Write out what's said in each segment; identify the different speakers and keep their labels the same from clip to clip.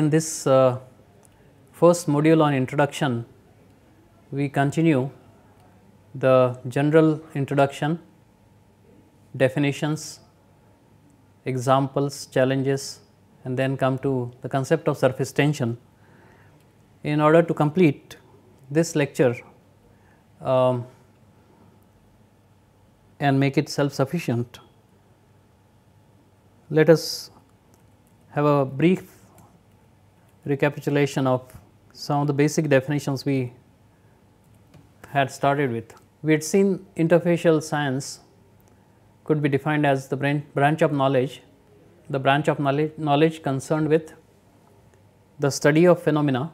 Speaker 1: in this uh, first module on introduction, we continue the general introduction, definitions, examples, challenges and then come to the concept of surface tension. In order to complete this lecture um, and make it self sufficient, let us have a brief recapitulation of some of the basic definitions we had started with. We had seen interfacial science could be defined as the branch of knowledge, the branch of knowledge, knowledge concerned with the study of phenomena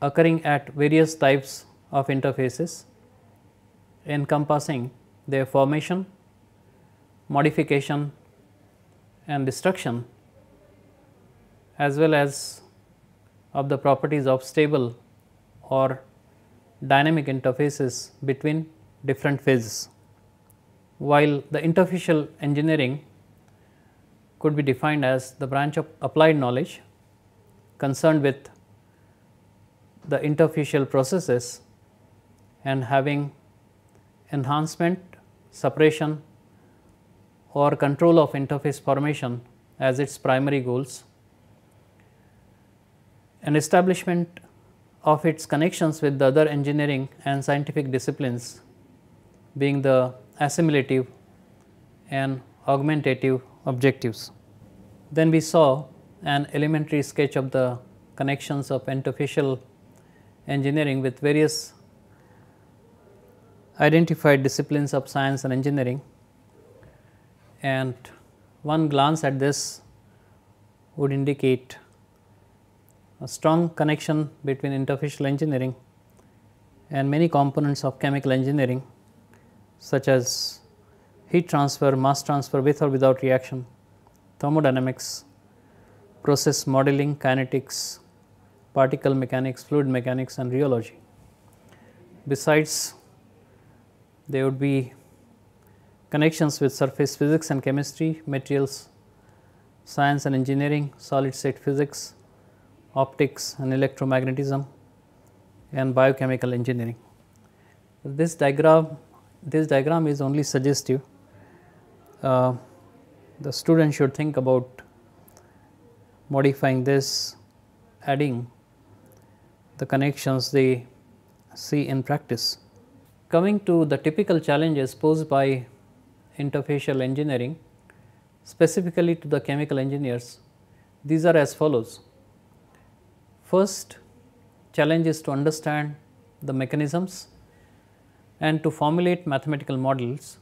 Speaker 1: occurring at various types of interfaces encompassing their formation, modification and destruction as well as of the properties of stable or dynamic interfaces between different phases. While the interfacial engineering could be defined as the branch of applied knowledge concerned with the interfacial processes and having enhancement, separation or control of interface formation as its primary goals and establishment of its connections with the other engineering and scientific disciplines being the assimilative and augmentative objectives. Then we saw an elementary sketch of the connections of interfacial engineering with various identified disciplines of science and engineering and one glance at this would indicate a strong connection between interfacial engineering and many components of chemical engineering such as heat transfer, mass transfer with or without reaction, thermodynamics, process modeling, kinetics, particle mechanics, fluid mechanics and rheology. Besides, there would be connections with surface physics and chemistry, materials, science and engineering, solid state physics, optics and electromagnetism and biochemical engineering. This diagram, this diagram is only suggestive. Uh, the student should think about modifying this, adding the connections they see in practice. Coming to the typical challenges posed by interfacial engineering, specifically to the chemical engineers, these are as follows. First challenge is to understand the mechanisms and to formulate mathematical models.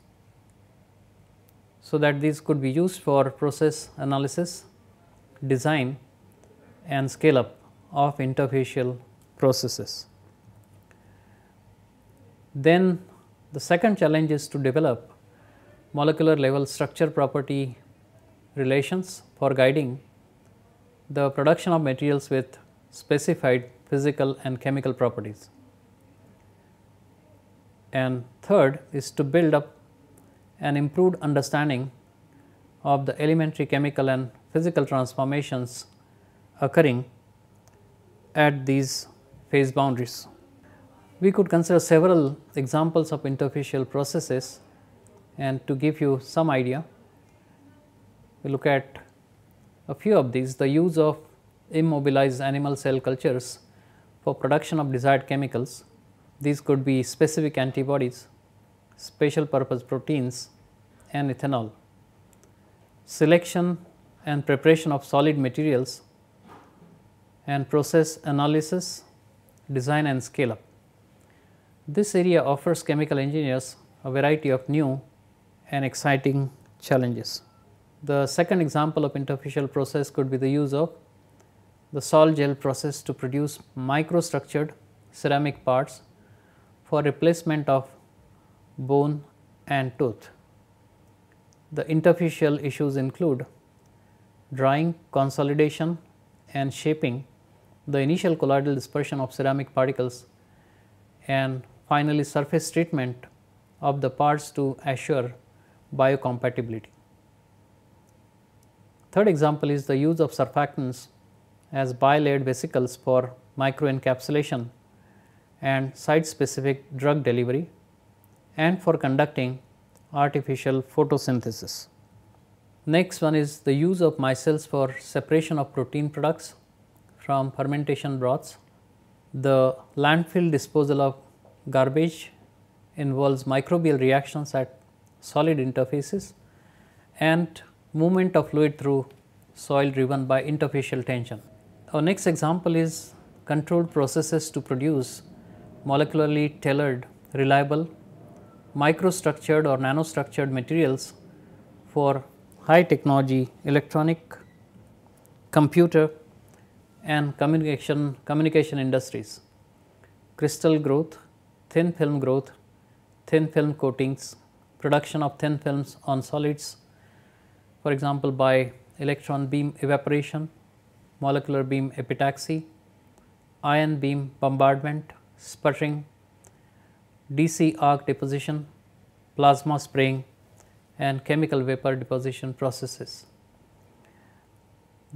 Speaker 1: So, that these could be used for process analysis, design and scale up of interfacial processes. Then the second challenge is to develop molecular level structure property relations for guiding the production of materials with specified physical and chemical properties. And third is to build up an improved understanding of the elementary chemical and physical transformations occurring at these phase boundaries. We could consider several examples of interfacial processes and to give you some idea, we look at a few of these the use of Immobilize animal cell cultures for production of desired chemicals. These could be specific antibodies, special purpose proteins and ethanol. Selection and preparation of solid materials and process analysis, design and scale up. This area offers chemical engineers a variety of new and exciting challenges. The second example of interfacial process could be the use of the sol gel process to produce microstructured ceramic parts for replacement of bone and tooth. The interfacial issues include drying, consolidation and shaping the initial colloidal dispersion of ceramic particles and finally surface treatment of the parts to assure biocompatibility. Third example is the use of surfactants as bilayered vesicles for microencapsulation and site specific drug delivery and for conducting artificial photosynthesis. Next one is the use of micelles for separation of protein products from fermentation broths. The landfill disposal of garbage involves microbial reactions at solid interfaces and movement of fluid through soil driven by interfacial tension. Our next example is controlled processes to produce molecularly tailored, reliable, microstructured or nanostructured materials for high technology electronic, computer and communication, communication industries, crystal growth, thin film growth, thin film coatings, production of thin films on solids, for example by electron beam evaporation, molecular beam epitaxy, ion beam bombardment, sputtering, DC arc deposition, plasma spraying and chemical vapor deposition processes.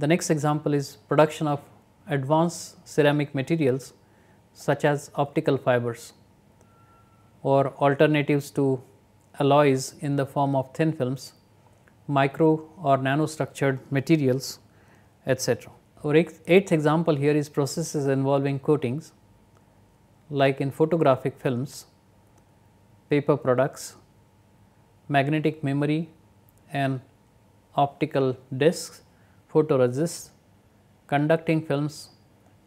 Speaker 1: The next example is production of advanced ceramic materials such as optical fibers or alternatives to alloys in the form of thin films, micro or nanostructured materials, etc. Our eighth example here is processes involving coatings like in photographic films, paper products, magnetic memory and optical discs, photoresists, conducting films,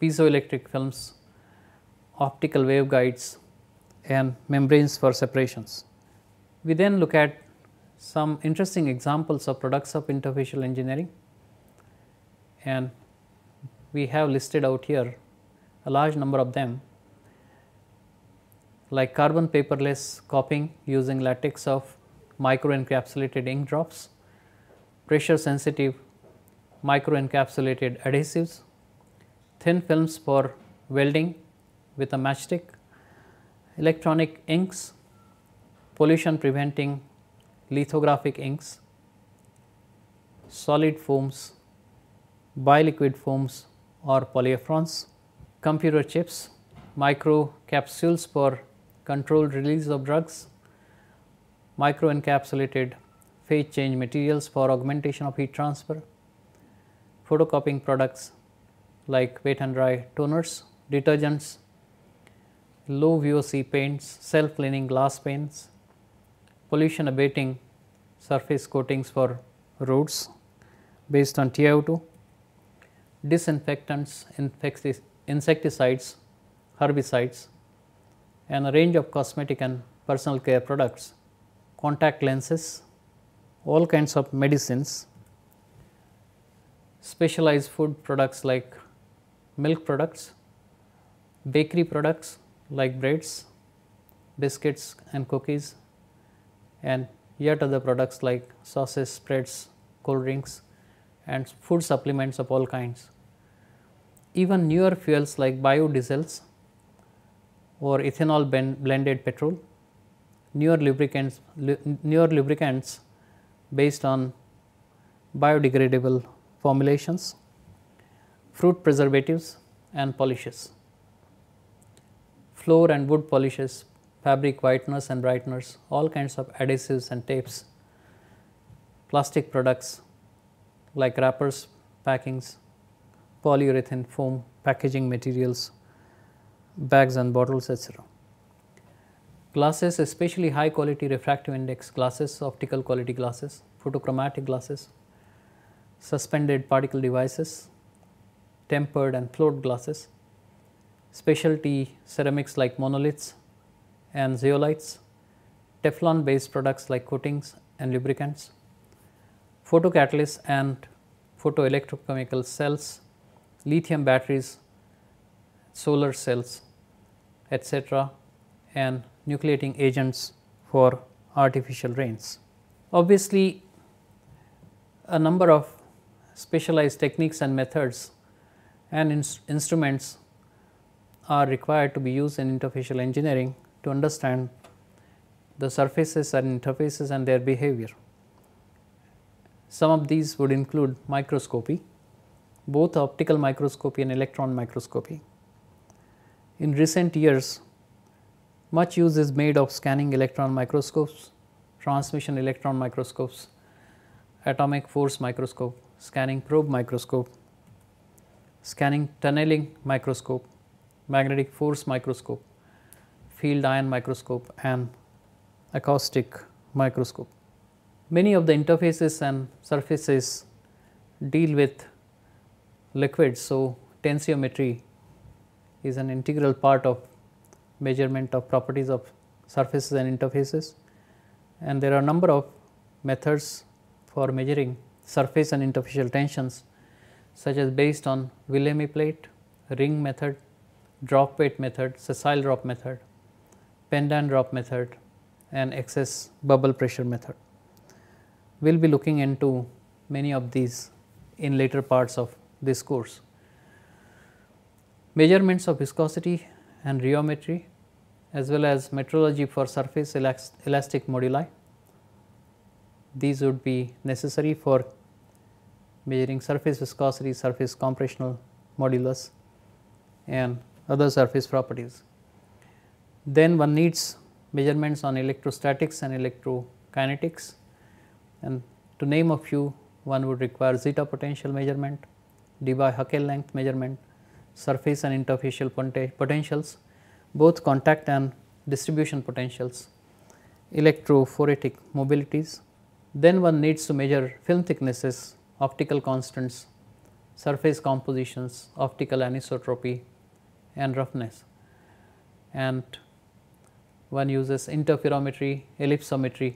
Speaker 1: piezoelectric films, optical waveguides and membranes for separations. We then look at some interesting examples of products of interfacial engineering and we have listed out here a large number of them like carbon paperless copying using latex of micro encapsulated ink drops, pressure sensitive micro encapsulated adhesives, thin films for welding with a matchstick, electronic inks, pollution preventing lithographic inks, solid foams, biliquid foams, or polyephrons, computer chips, micro capsules for controlled release of drugs, microencapsulated phase change materials for augmentation of heat transfer, photocopying products like wet and dry toners, detergents, low VOC paints, self cleaning glass paints, pollution abating surface coatings for roads based on TiO2, disinfectants, insecticides, herbicides and a range of cosmetic and personal care products, contact lenses, all kinds of medicines, specialized food products like milk products, bakery products like breads, biscuits and cookies and yet other products like sauces, spreads, cold drinks, and food supplements of all kinds. Even newer fuels like biodiesels or ethanol blended petrol, newer lubricants, newer lubricants based on biodegradable formulations, fruit preservatives and polishes, floor and wood polishes, fabric whiteners and brighteners, all kinds of adhesives and tapes, plastic products, like wrappers, packings, polyurethane foam, packaging materials, bags and bottles etc. Glasses especially high quality refractive index glasses, optical quality glasses, photochromatic glasses, suspended particle devices, tempered and float glasses, specialty ceramics like monoliths and zeolites, Teflon based products like coatings and lubricants, photocatalysts and photoelectrochemical cells, lithium batteries, solar cells etc., and nucleating agents for artificial rains. Obviously, a number of specialized techniques and methods and ins instruments are required to be used in interfacial engineering to understand the surfaces and interfaces and their behavior. Some of these would include microscopy, both optical microscopy and electron microscopy. In recent years, much use is made of scanning electron microscopes, transmission electron microscopes, atomic force microscope, scanning probe microscope, scanning tunneling microscope, magnetic force microscope, field ion microscope and acoustic microscope. Many of the interfaces and surfaces deal with liquids. So, tensiometry is an integral part of measurement of properties of surfaces and interfaces and there are a number of methods for measuring surface and interfacial tensions such as based on Willemi plate, ring method, drop weight method, sessile drop method, pendant drop method and excess bubble pressure method we will be looking into many of these in later parts of this course. Measurements of viscosity and rheometry as well as metrology for surface elastic moduli. These would be necessary for measuring surface viscosity, surface compressional modulus and other surface properties. Then one needs measurements on electrostatics and electrokinetics and to name a few one would require zeta potential measurement, by Huckel length measurement, surface and interfacial potentials, both contact and distribution potentials, electrophoretic mobilities. Then one needs to measure film thicknesses, optical constants, surface compositions, optical anisotropy and roughness. And one uses interferometry, ellipsometry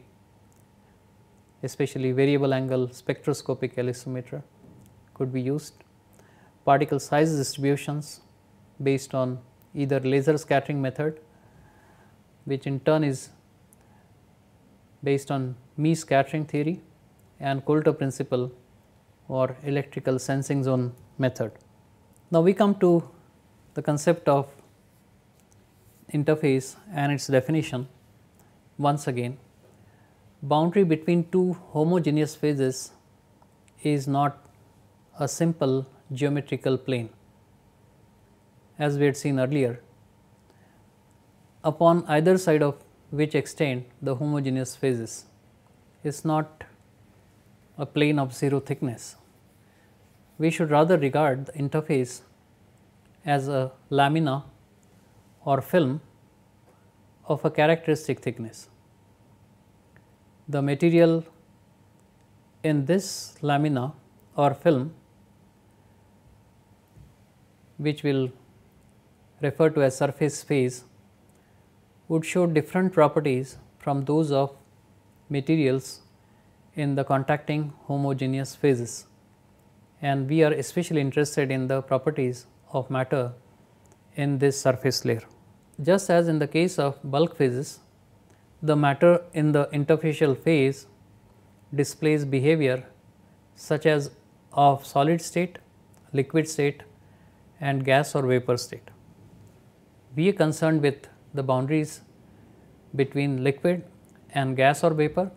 Speaker 1: especially variable angle spectroscopic ellipsometer could be used. Particle size distributions based on either laser scattering method which in turn is based on Mie scattering theory and Coulter principle or electrical sensing zone method. Now, we come to the concept of interface and its definition once again boundary between two homogeneous phases is not a simple geometrical plane as we had seen earlier upon either side of which extend the homogeneous phases. is not a plane of 0 thickness. We should rather regard the interface as a lamina or film of a characteristic thickness the material in this lamina or film which will refer to as surface phase would show different properties from those of materials in the contacting homogeneous phases. And we are especially interested in the properties of matter in this surface layer. Just as in the case of bulk phases, the matter in the interfacial phase displays behavior such as of solid state, liquid state and gas or vapor state. We are concerned with the boundaries between liquid and gas or vapor,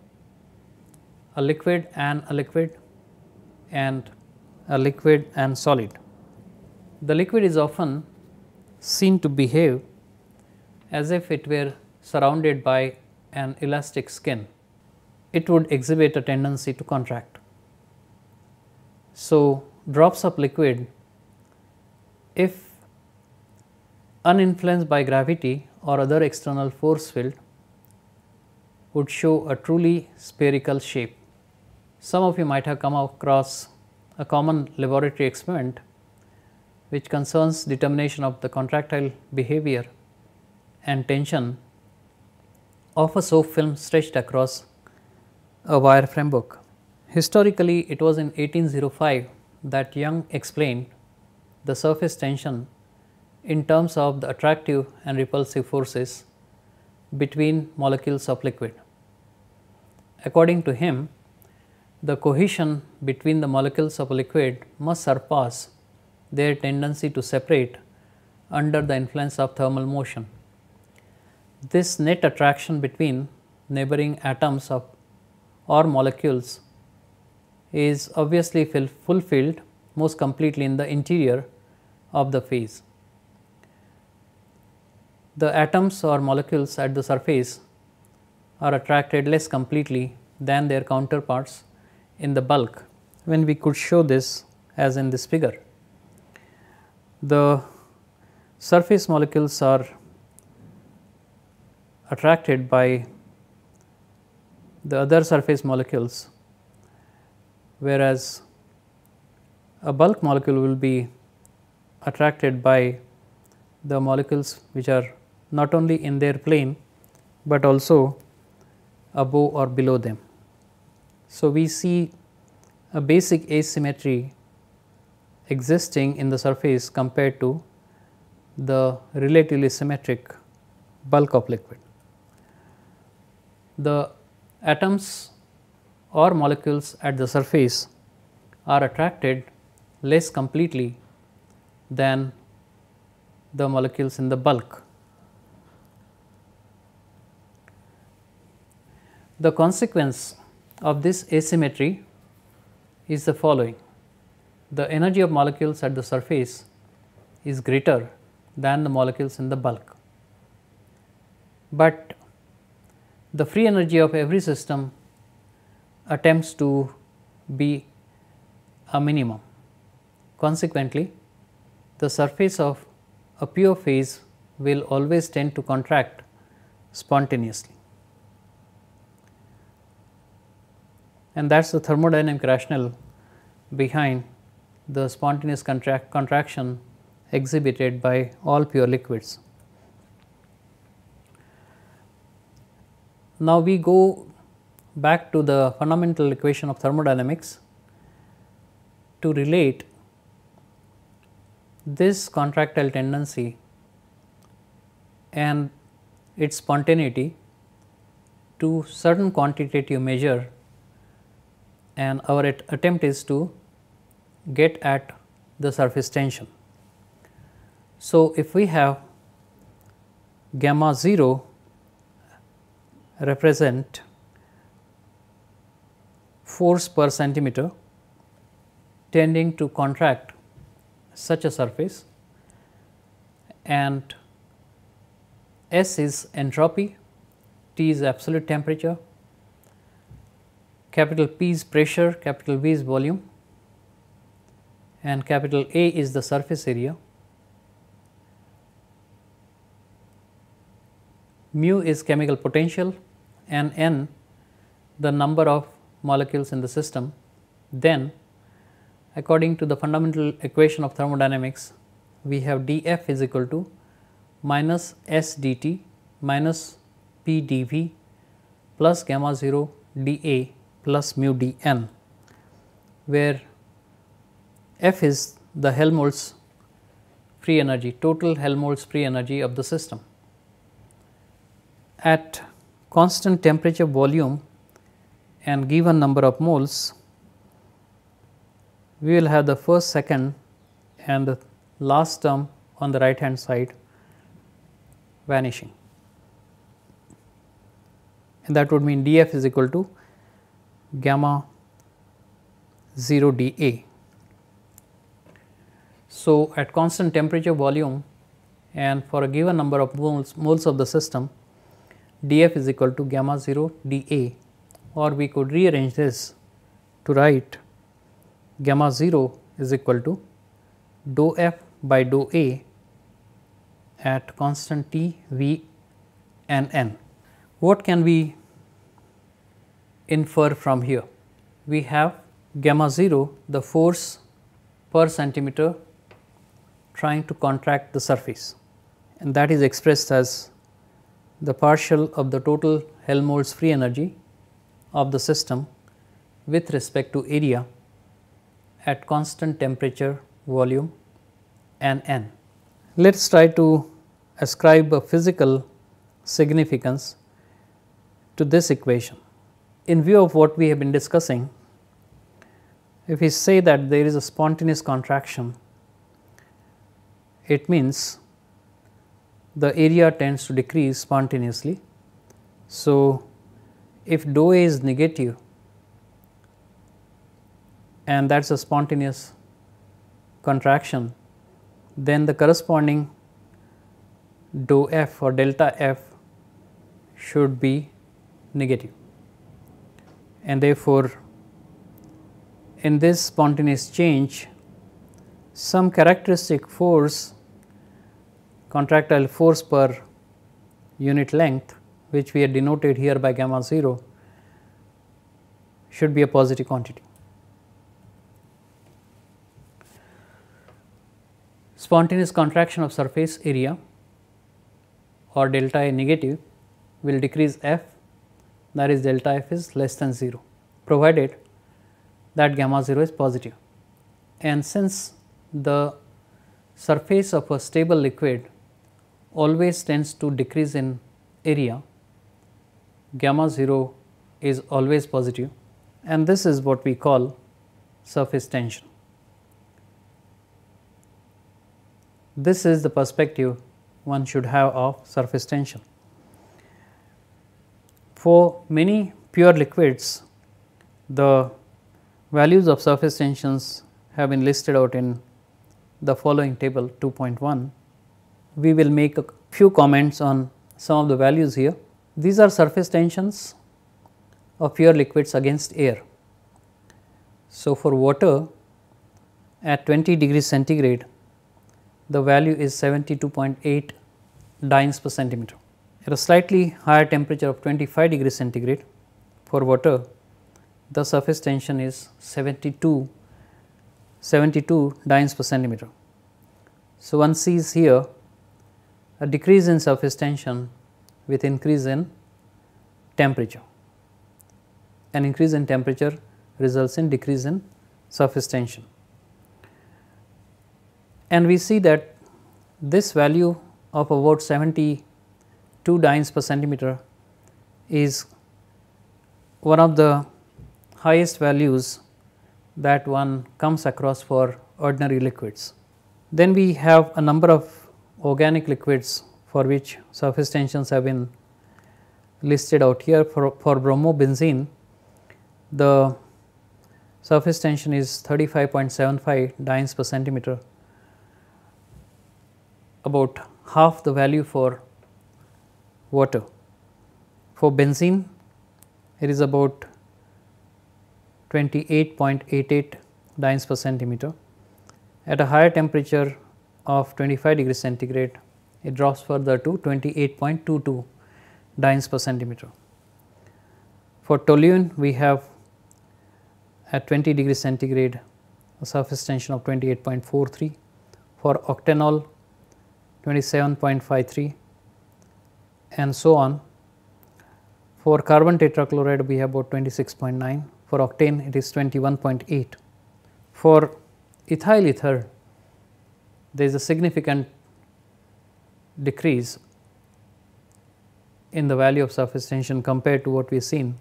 Speaker 1: a liquid and a liquid and a liquid and solid. The liquid is often seen to behave as if it were surrounded by an elastic skin, it would exhibit a tendency to contract. So, drops of liquid, if uninfluenced by gravity or other external force field, would show a truly spherical shape. Some of you might have come across a common laboratory experiment which concerns determination of the contractile behavior and tension of a soap film stretched across a wire framework. Historically, it was in 1805 that Young explained the surface tension in terms of the attractive and repulsive forces between molecules of liquid. According to him, the cohesion between the molecules of a liquid must surpass their tendency to separate under the influence of thermal motion. This net attraction between neighboring atoms of or molecules is obviously fulfilled most completely in the interior of the phase. The atoms or molecules at the surface are attracted less completely than their counterparts in the bulk when we could show this as in this figure. The surface molecules are attracted by the other surface molecules, whereas a bulk molecule will be attracted by the molecules which are not only in their plane, but also above or below them. So, we see a basic asymmetry existing in the surface compared to the relatively symmetric bulk of liquid the atoms or molecules at the surface are attracted less completely than the molecules in the bulk. The consequence of this asymmetry is the following. The energy of molecules at the surface is greater than the molecules in the bulk. But the free energy of every system attempts to be a minimum. Consequently, the surface of a pure phase will always tend to contract spontaneously. And that is the thermodynamic rationale behind the spontaneous contract contraction exhibited by all pure liquids. Now, we go back to the fundamental equation of thermodynamics to relate this contractile tendency and its spontaneity to certain quantitative measure and our at attempt is to get at the surface tension. So, if we have gamma 0 represent force per centimeter tending to contract such a surface and S is entropy, T is absolute temperature, capital P is pressure, capital V is volume and capital A is the surface area. Mu is chemical potential and n the number of molecules in the system, then according to the fundamental equation of thermodynamics, we have dF is equal to minus S dT minus P dV plus gamma 0 dA plus mu dN, where F is the Helmholtz free energy, total Helmholtz free energy of the system. At constant temperature volume and given number of moles, we will have the first, second and the last term on the right hand side vanishing and that would mean df is equal to gamma 0 dA. So, at constant temperature volume and for a given number of moles, moles of the system, df is equal to gamma 0 dA or we could rearrange this to write gamma 0 is equal to dou f by dou A at constant T V and N. What can we infer from here? We have gamma 0 the force per centimeter trying to contract the surface and that is expressed as the partial of the total Helmholtz free energy of the system with respect to area at constant temperature, volume and n. Let us try to ascribe a physical significance to this equation. In view of what we have been discussing, if we say that there is a spontaneous contraction, it means the area tends to decrease spontaneously. So, if dou A is negative and that is a spontaneous contraction, then the corresponding dou F or delta F should be negative. And therefore, in this spontaneous change, some characteristic force contractile force per unit length which we had denoted here by gamma 0 should be a positive quantity. Spontaneous contraction of surface area or delta A negative will decrease F that is delta F is less than 0 provided that gamma 0 is positive. And since the surface of a stable liquid always tends to decrease in area, gamma 0 is always positive and this is what we call surface tension. This is the perspective one should have of surface tension. For many pure liquids, the values of surface tensions have been listed out in the following table 2.1 we will make a few comments on some of the values here. These are surface tensions of pure liquids against air. So, for water at 20 degrees centigrade, the value is 72.8 dynes per centimeter. At a slightly higher temperature of 25 degrees centigrade for water, the surface tension is 72, 72 dynes per centimeter. So, one sees here a decrease in surface tension with increase in temperature. An increase in temperature results in decrease in surface tension. And we see that this value of about 72 dynes per centimeter is one of the highest values that one comes across for ordinary liquids. Then we have a number of organic liquids for which surface tensions have been listed out here for, for bromobenzene, the surface tension is 35.75 dynes per centimeter, about half the value for water. For benzene, it is about 28.88 dynes per centimeter. At a higher temperature, of 25 degree centigrade it drops further to 28.22 dynes per centimeter. For toluene we have at 20 degree centigrade a surface tension of 28.43, for octanol 27.53 and so on. For carbon tetrachloride we have about 26.9, for octane it is 21.8. For ethyl ether there is a significant decrease in the value of surface tension compared to what we have seen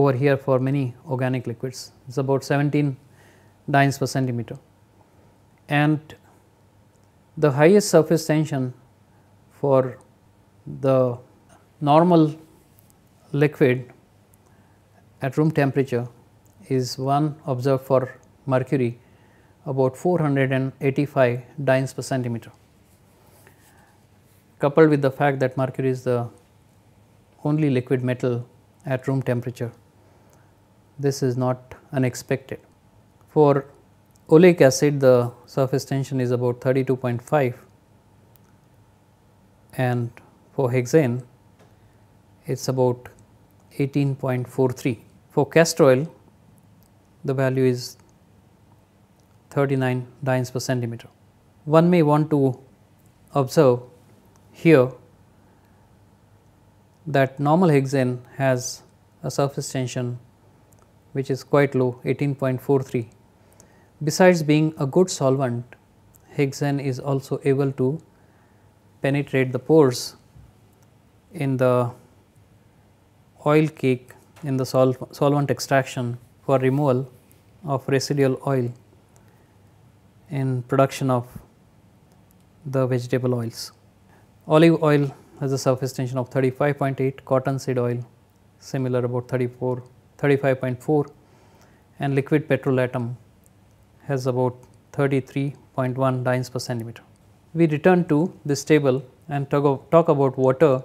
Speaker 1: over here for many organic liquids. It is about 17 dynes per centimeter and the highest surface tension for the normal liquid at room temperature is 1 observed for mercury about 485 dynes per centimeter. Coupled with the fact that mercury is the only liquid metal at room temperature, this is not unexpected. For oleic acid the surface tension is about 32.5 and for hexane it is about 18.43. For castor oil the value is 39 dynes per centimeter. One may want to observe here that normal hexane has a surface tension which is quite low 18.43. Besides being a good solvent, hexane is also able to penetrate the pores in the oil cake in the sol solvent extraction for removal of residual oil in production of the vegetable oils. Olive oil has a surface tension of 35.8, cottonseed oil similar about 34, 35.4 and liquid petrol atom has about 33.1 dynes per centimeter. We return to this table and talk, talk about water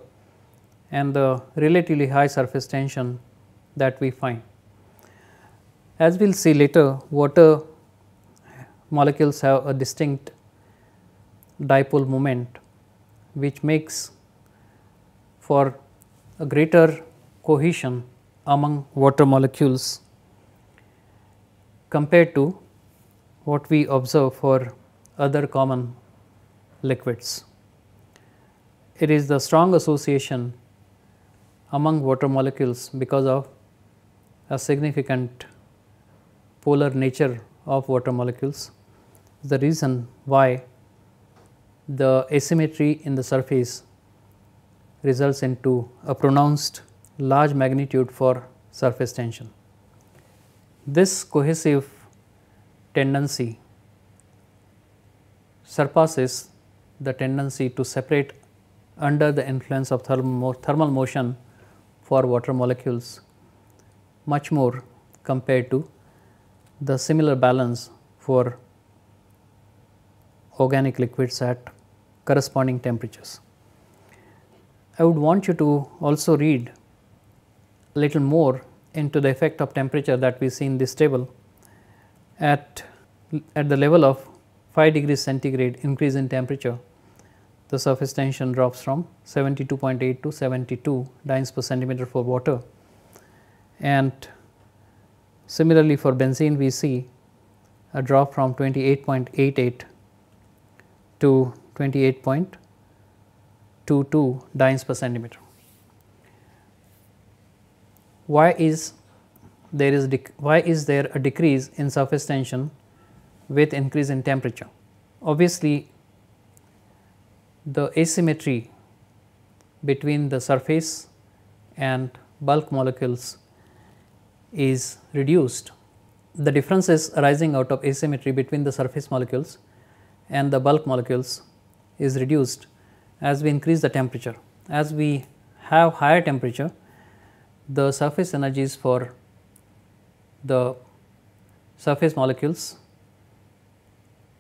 Speaker 1: and the relatively high surface tension that we find. As we will see later, water molecules have a distinct dipole moment which makes for a greater cohesion among water molecules compared to what we observe for other common liquids. It is the strong association among water molecules because of a significant polar nature of water molecules the reason why the asymmetry in the surface results into a pronounced large magnitude for surface tension. This cohesive tendency surpasses the tendency to separate under the influence of thermal motion for water molecules much more compared to the similar balance for organic liquids at corresponding temperatures. I would want you to also read a little more into the effect of temperature that we see in this table at, at the level of 5 degrees centigrade increase in temperature the surface tension drops from 72.8 to 72 dynes per centimeter for water and similarly for benzene we see a drop from 28.88 to 28.22 dynes per centimeter. Why is there is why is there a decrease in surface tension with increase in temperature? Obviously, the asymmetry between the surface and bulk molecules is reduced. The differences arising out of asymmetry between the surface molecules and the bulk molecules is reduced as we increase the temperature. As we have higher temperature, the surface energies for the surface molecules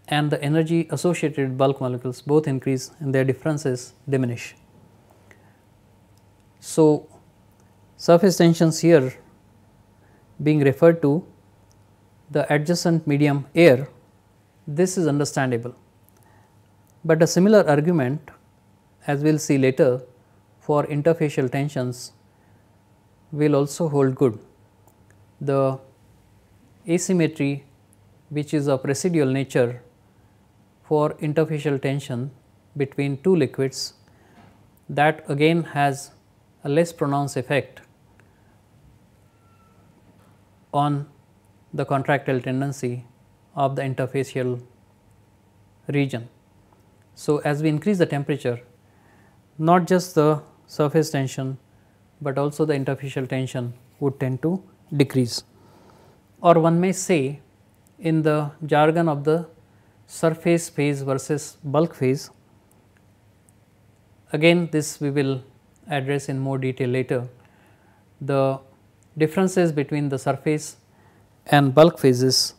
Speaker 1: and the energy associated bulk molecules both increase and their differences diminish. So, surface tensions here being referred to the adjacent medium air this is understandable, but a similar argument as we will see later for interfacial tensions will also hold good. The asymmetry which is of residual nature for interfacial tension between two liquids that again has a less pronounced effect on the contractile tendency of the interfacial region. So, as we increase the temperature not just the surface tension, but also the interfacial tension would tend to decrease or one may say in the jargon of the surface phase versus bulk phase. Again this we will address in more detail later. The differences between the surface and bulk phases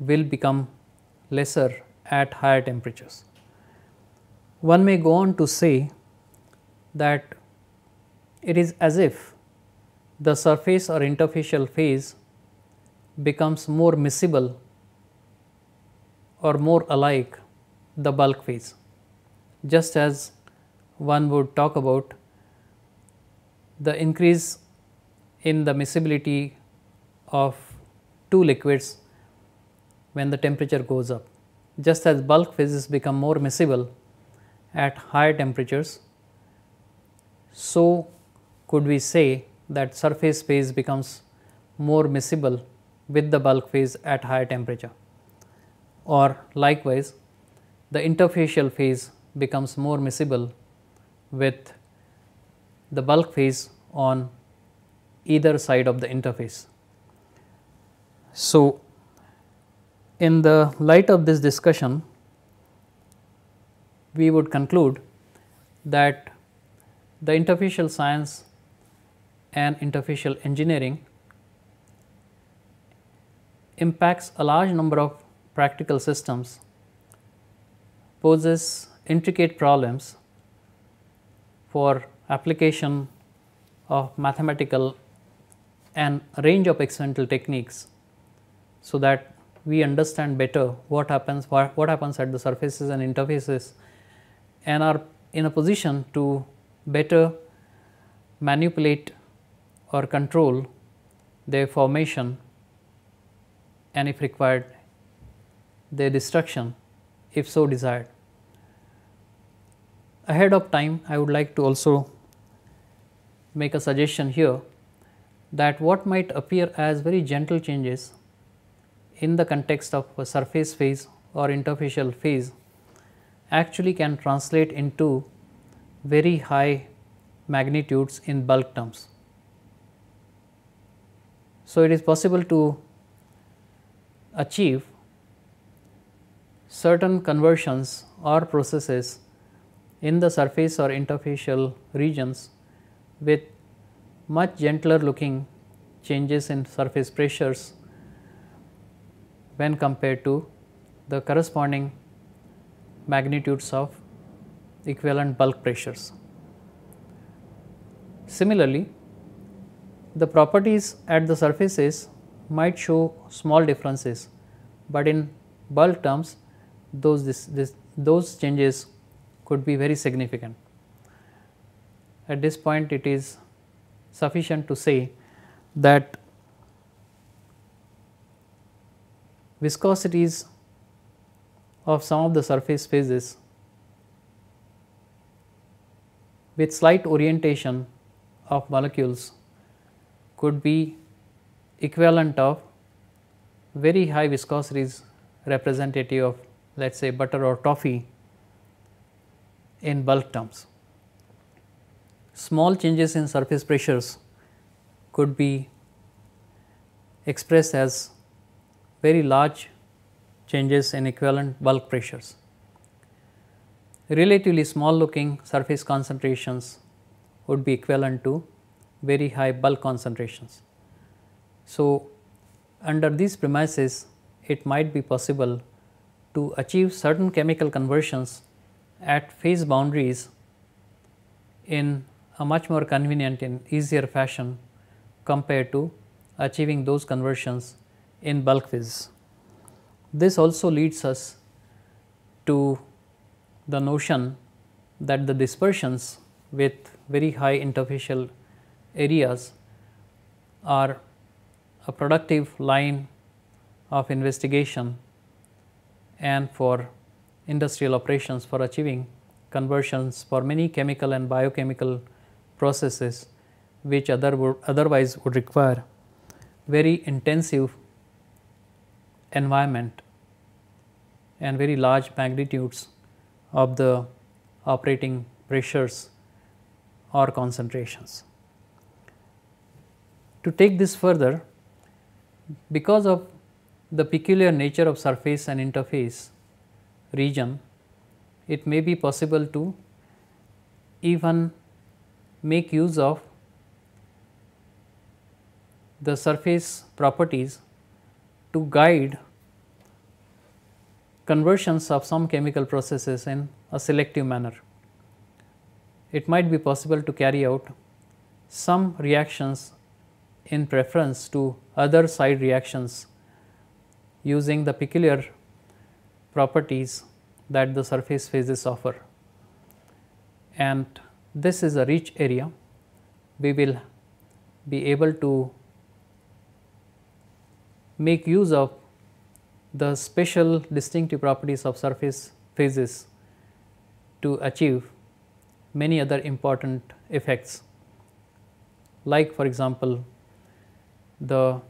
Speaker 1: will become lesser at higher temperatures. One may go on to say that it is as if the surface or interfacial phase becomes more miscible or more alike the bulk phase, just as one would talk about the increase in the miscibility of two liquids when the temperature goes up. Just as bulk phases become more miscible at higher temperatures, so could we say that surface phase becomes more miscible with the bulk phase at higher temperature or likewise the interfacial phase becomes more miscible with the bulk phase on either side of the interface. So, in the light of this discussion, we would conclude that the interfacial science and interfacial engineering impacts a large number of practical systems, poses intricate problems for application of mathematical and range of experimental techniques so that we understand better what happens what happens at the surfaces and interfaces and are in a position to better manipulate or control their formation and if required their destruction if so desired. Ahead of time I would like to also make a suggestion here that what might appear as very gentle changes in the context of surface phase or interfacial phase actually can translate into very high magnitudes in bulk terms. So, it is possible to achieve certain conversions or processes in the surface or interfacial regions with much gentler looking changes in surface pressures when compared to the corresponding magnitudes of equivalent bulk pressures. Similarly, the properties at the surfaces might show small differences, but in bulk terms those, this, this, those changes could be very significant. At this point it is sufficient to say that viscosities of some of the surface phases with slight orientation of molecules could be equivalent of very high viscosities representative of let us say butter or toffee in bulk terms. Small changes in surface pressures could be expressed as very large changes in equivalent bulk pressures. Relatively small looking surface concentrations would be equivalent to very high bulk concentrations. So, under these premises it might be possible to achieve certain chemical conversions at phase boundaries in a much more convenient and easier fashion compared to achieving those conversions in bulk phase. This also leads us to the notion that the dispersions with very high interfacial areas are a productive line of investigation and for industrial operations for achieving conversions for many chemical and biochemical processes which other would otherwise would require very intensive environment and very large magnitudes of the operating pressures or concentrations. To take this further, because of the peculiar nature of surface and interface region, it may be possible to even make use of the surface properties to guide conversions of some chemical processes in a selective manner. It might be possible to carry out some reactions in preference to other side reactions using the peculiar properties that the surface phases offer. And this is a rich area, we will be able to make use of the special distinctive properties of surface phases to achieve many other important effects like for example, the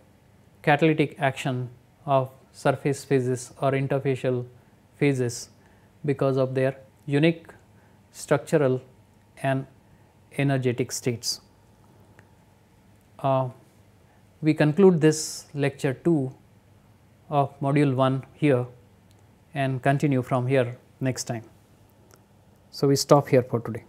Speaker 1: catalytic action of surface phases or interfacial phases because of their unique structural and energetic states. Uh, we conclude this lecture 2 of module 1 here and continue from here next time. So, we stop here for today.